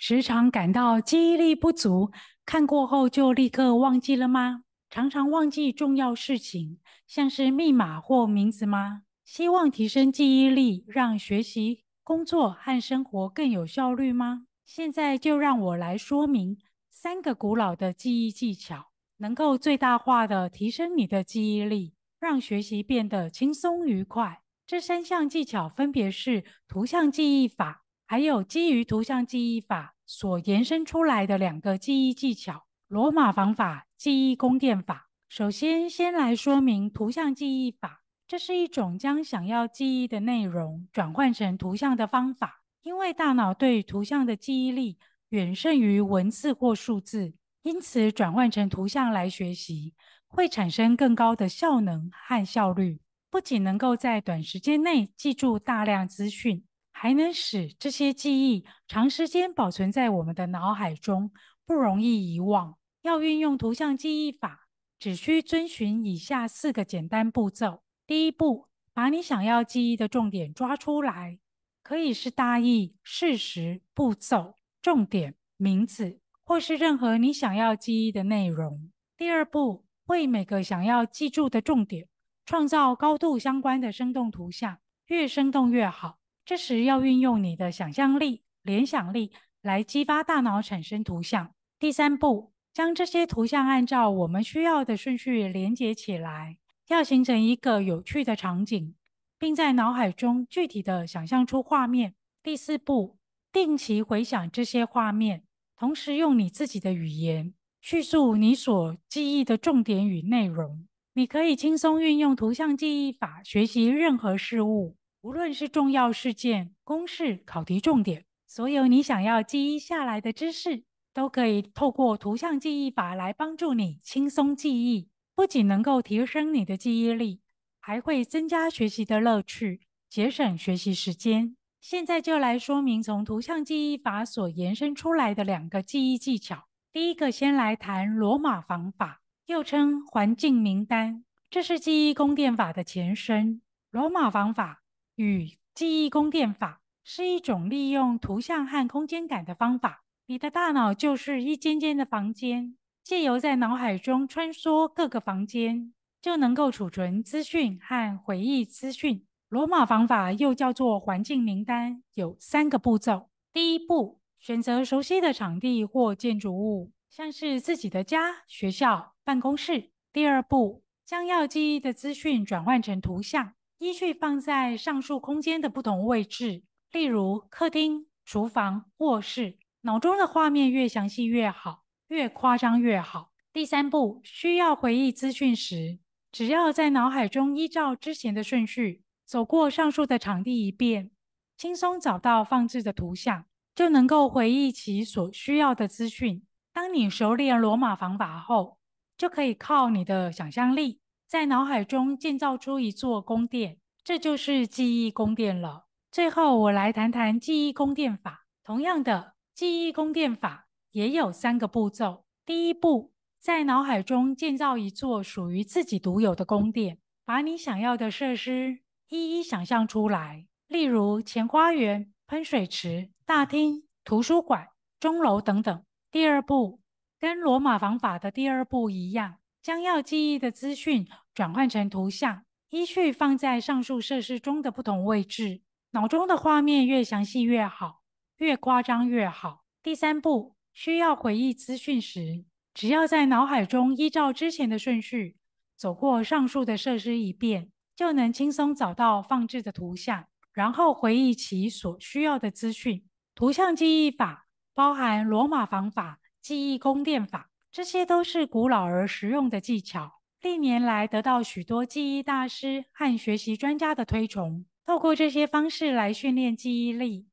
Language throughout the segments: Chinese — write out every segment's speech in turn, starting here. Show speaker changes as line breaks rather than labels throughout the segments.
时常感到记忆力不足，看过后就立刻忘记了吗？常常忘记重要事情，像是密码或名字吗？希望提升记忆力，让学习、工作和生活更有效率吗？现在就让我来说明三个古老的记忆技巧，能够最大化的提升你的记忆力，让学习变得轻松愉快。这三项技巧分别是图像记忆法。还有基于图像记忆法所延伸出来的两个记忆技巧——罗马方法记忆宫殿法。首先，先来说明图像记忆法，这是一种将想要记忆的内容转换成图像的方法。因为大脑对图像的记忆力远胜于文字或数字，因此转换成图像来学习会产生更高的效能和效率，不仅能够在短时间内记住大量资讯。还能使这些记忆长时间保存在我们的脑海中，不容易遗忘。要运用图像记忆法，只需遵循以下四个简单步骤：第一步，把你想要记忆的重点抓出来，可以是大意、事实、步骤、重点、名字，或是任何你想要记忆的内容。第二步，为每个想要记住的重点，创造高度相关的生动图像，越生动越好。这时要运用你的想象力、联想力来激发大脑产生图像。第三步，将这些图像按照我们需要的顺序连接起来，要形成一个有趣的场景，并在脑海中具体的想象出画面。第四步，定期回想这些画面，同时用你自己的语言叙述你所记忆的重点与内容。你可以轻松运用图像记忆法学习任何事物。无论是重要事件、公式、考题重点，所有你想要记忆下来的知识，都可以透过图像记忆法来帮助你轻松记忆。不仅能够提升你的记忆力，还会增加学习的乐趣，节省学习时间。现在就来说明从图像记忆法所延伸出来的两个记忆技巧。第一个，先来谈罗马方法，又称环境名单，这是记忆宫殿法的前身。罗马方法。与记忆宫殿法是一种利用图像和空间感的方法。你的大脑就是一间间的房间，借由在脑海中穿梭各个房间，就能够储存资讯和回忆资讯。罗马方法又叫做环境名单，有三个步骤：第一步，选择熟悉的场地或建筑物，像是自己的家、学校、办公室；第二步，将要记忆的资讯转换成图像。依序放在上述空间的不同位置，例如客厅、厨房、卧室。脑中的画面越详细越好，越夸张越好。第三步，需要回忆资讯时，只要在脑海中依照之前的顺序走过上述的场地一遍，轻松找到放置的图像，就能够回忆其所需要的资讯。当你熟练罗马方法后，就可以靠你的想象力。在脑海中建造出一座宫殿，这就是记忆宫殿了。最后，我来谈谈记忆宫殿法。同样的，记忆宫殿法也有三个步骤。第一步，在脑海中建造一座属于自己独有的宫殿，把你想要的设施一一想象出来，例如前花园、喷水池、大厅、图书馆、钟楼等等。第二步，跟罗马房法的第二步一样。将要记忆的资讯转换成图像，依序放在上述设施中的不同位置。脑中的画面越详细越好，越夸张越好。第三步，需要回忆资讯时，只要在脑海中依照之前的顺序走过上述的设施一遍，就能轻松找到放置的图像，然后回忆其所需要的资讯。图像记忆法包含罗马方法、记忆宫殿法。这些都是古老而实用的技巧，历年来得到许多记忆大师和学习专家的推崇。透过这些方式来训练记忆力，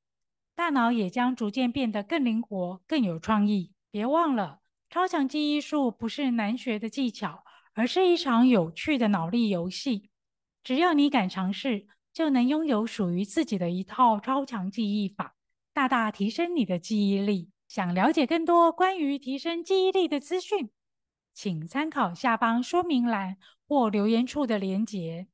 大脑也将逐渐变得更灵活、更有创意。别忘了，超强记忆术不是难学的技巧，而是一场有趣的脑力游戏。只要你敢尝试，就能拥有属于自己的一套超强记忆法，大大提升你的记忆力。想了解更多关于提升记忆力的资讯，请参考下方说明栏或留言处的连结。